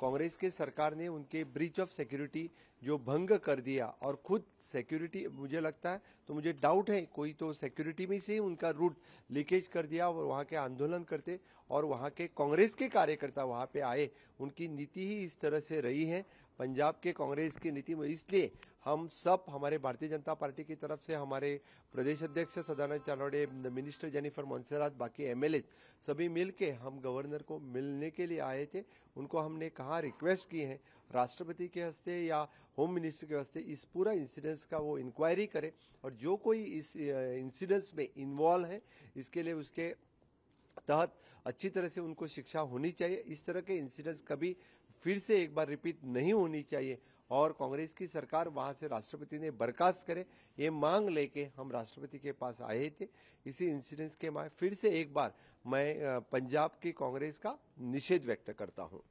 कांग्रेस के सरकार ने उनके ब्रीच ऑफ सिक्योरिटी जो भंग कर दिया और खुद सिक्योरिटी मुझे लगता है तो मुझे डाउट है कोई तो सिक्योरिटी में से ही उनका रूट लीकेज कर दिया और वहाँ के आंदोलन करते और वहाँ के कांग्रेस के कार्यकर्ता वहाँ पे आए उनकी नीति ही इस तरह से रही है पंजाब के कांग्रेस की नीति में इसलिए हम सब हमारे भारतीय जनता पार्टी की तरफ से हमारे प्रदेश अध्यक्ष सदानंद चानोडे मिनिस्टर जेनिफर मोन्सेराज बाकी एमएलए सभी मिल के हम गवर्नर को मिलने के लिए आए थे उनको हमने कहा रिक्वेस्ट की है राष्ट्रपति के हस्ते या होम मिनिस्टर के हस्ते इस पूरा इंसिडेंस का वो इंक्वायरी करे और जो कोई इस इंसिडेंस में इन्वॉल्व है इसके लिए उसके तहत अच्छी तरह से उनको शिक्षा होनी चाहिए इस तरह के इंसिडेंट्स कभी फिर से एक बार रिपीट नहीं होनी चाहिए और कांग्रेस की सरकार वहां से राष्ट्रपति ने बर्खास्त करे ये मांग लेके हम राष्ट्रपति के पास आए थे इसी इंसिडेंस के मैं फिर से एक बार मैं पंजाब की कांग्रेस का निषेध व्यक्त करता हूँ